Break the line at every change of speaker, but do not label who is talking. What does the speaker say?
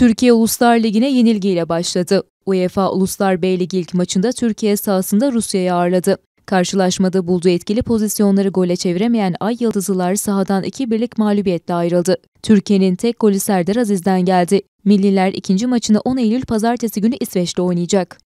Türkiye Uluslar Ligi'ne yenilgiyle başladı. UEFA Uluslar B ilk maçında Türkiye sahasında Rusya'yı ağırladı. Karşılaşmada bulduğu etkili pozisyonları gole çeviremeyen Ay yıldızılar sahadan iki birlik mağlubiyetle ayrıldı. Türkiye'nin tek golü Serdar Aziz'den geldi. Milliler ikinci maçını 10 Eylül pazartesi günü İsveç'te oynayacak.